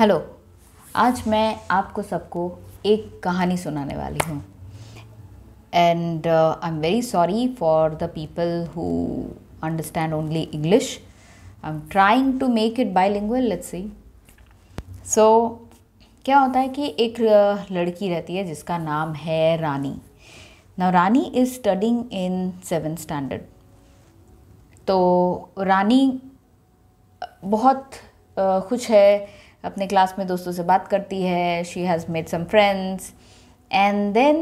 Hello आज मैं आपको सबको एक कहानी सुनाने वाली हूँ and I am very sorry for the people who understand only English I am trying to make it by bilingual let's see so क्या होता है कि एक uh, लड़की रहती है जिसका नाम है Rani now Rani is studying in seven standard तो रानी बहुत uh, खुश है अपने क्लास में दोस्तों से बात करती है she has made some friends and then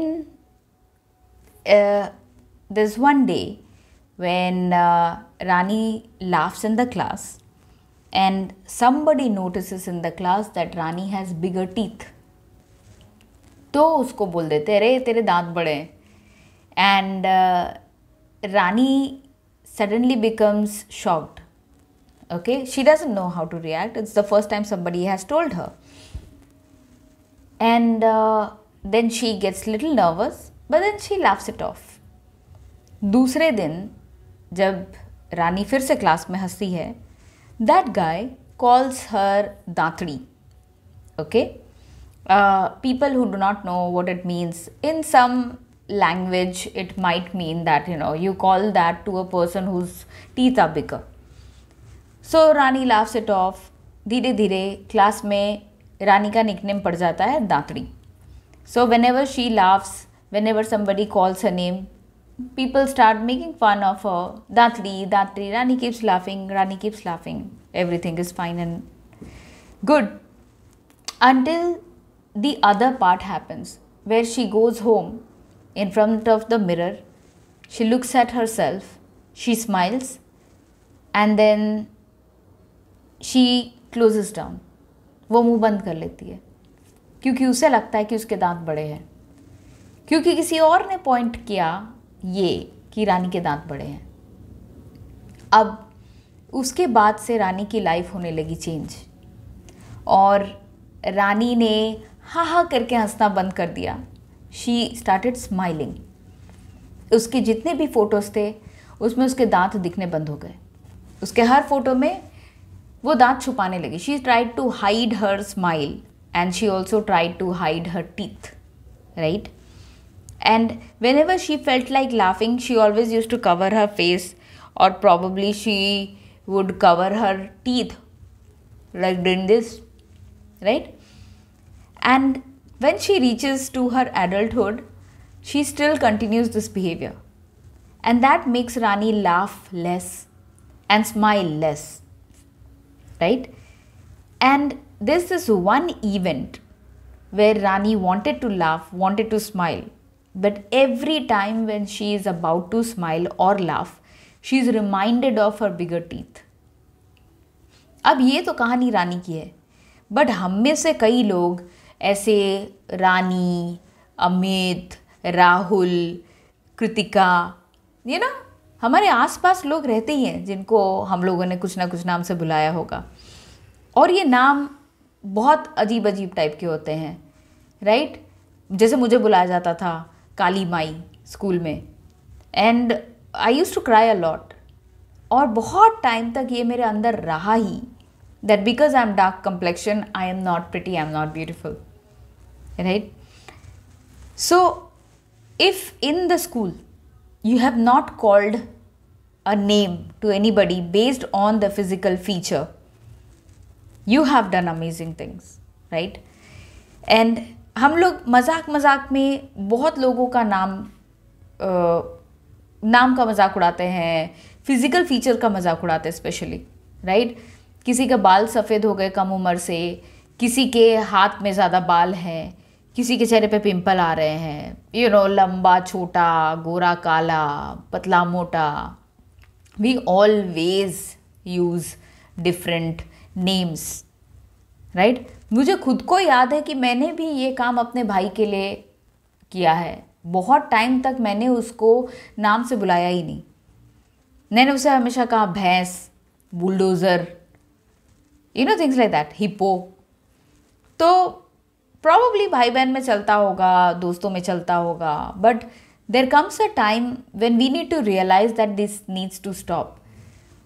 this one day when Rani laughs in the class and somebody notice in the class that Rani has bigger teeth तो उसको बोल देते अरे तेरे दांत बड़े and Rani suddenly becomes shocked okay she doesn't know how to react it's the first time somebody has told her and uh, then she gets little nervous but then she laughs it off दूसरे दिन जब रानी फिर से class में हंसती है that guy calls her दांतड़ी uh, people who do not know what it means, in some language it might mean that you know you call that to a person whose teeth are bigger so Rani laughs it off. धीरे धीरे class में रानी का nickname पड़ जाता है दांतड़ी so whenever she laughs whenever somebody calls a name people start making fun of her. Datri, Datri, Rani keeps laughing, Rani keeps laughing. Everything is fine and good. Until the other part happens, where she goes home in front of the mirror, she looks at herself, she smiles, and then she closes down वो मुंह बंद कर लेती है क्योंकि उसे लगता है कि उसके दांत बड़े हैं क्योंकि किसी और ने पॉइंट किया ये कि रानी के दांत बड़े हैं अब उसके बाद से रानी की लाइफ होने लगी चेंज और रानी ने हा हा करके हंसना बंद कर दिया शी स्टार्टेड स्माइलिंग उसके जितने भी फ़ोटोज़ थे उसमें उसके दांत दिखने बंद हो गए उसके हर फोटो में वो दांत छुपाने लगी she tried to hide her smile and she also tried to hide her teeth right and whenever she felt like laughing she always use to cover her face और probably she would cover her teeth like doing this right and when she reaches to her adulthood she still continues this behavior and that makes rani laugh less and smile less right? And this is one event where Rani wanted to laugh, wanted to smile, but every time when she is about to smile or laugh, she is reminded of her bigger teeth. अब ये तो कहानी रानी की है but हम में से कई लोग ऐसे रानी अमित राहुल कृतिका ये know? हमारे आसपास लोग रहते ही हैं जिनको हम लोगों ने कुछ ना कुछ नाम से बुलाया होगा और ये नाम बहुत अजीब अजीब टाइप के होते हैं राइट जैसे मुझे बुलाया जाता था काली माई स्कूल में and I use to cry a lot और बहुत टाइम तक ये मेरे अंदर रहा ही that because I am dark complexion I am not pretty I am not beautiful right so if in the school you have not called a name to anybody based on the physical feature you have done amazing things right and हम लोग मजाक मजाक में बहुत लोगों का नाम आ, नाम का मजाक उड़ाते हैं फिज़िकल फीचर का मजाक उड़ाते हैं स्पेशली राइट किसी के बाल सफ़ेद हो गए कम उम्र से किसी के हाथ में ज़्यादा बाल हैं किसी के चेहरे पे पिंपल आ रहे हैं यू you नो know, लंबा छोटा गोरा काला पतला मोटा we always use different names right मुझे खुद को याद है कि मैंने भी ये काम अपने भाई के लिए किया है बहुत टाइम तक मैंने उसको नाम से बुलाया ही नहीं मैंने उसे हमेशा कहा भैंस bulldozer you know things like that hippo तो प्रॉब्ली भाई बहन में चलता होगा दोस्तों में चलता होगा but there comes a time when we need to realise that this needs to stop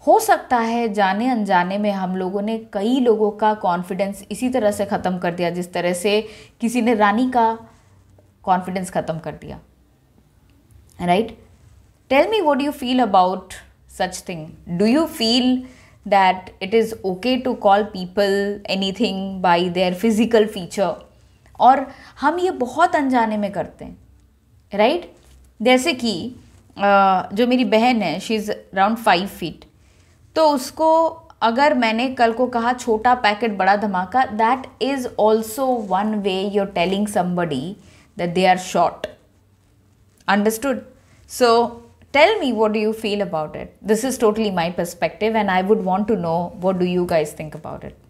हो सकता है जाने अनजाने में हम लोगों ने कई लोगों का कॉन्फिडेंस इसी तरह से ख़त्म कर दिया जिस तरह से किसी ने रानी का कॉन्फिडेंस ख़त्म कर दिया right tell me what you feel about such thing do you feel that it is okay to call people anything by their physical feature और हम ये बहुत अनजाने में करते हैं राइट जैसे कि जो मेरी बहन है she is around five feet तो उसको अगर मैंने कल को कहा छोटा पैकेट बड़ा धमाका that is also one way your telling somebody that they are short understood so tell me what do you feel about it this is totally my perspective and I would want to know what do you guys think about it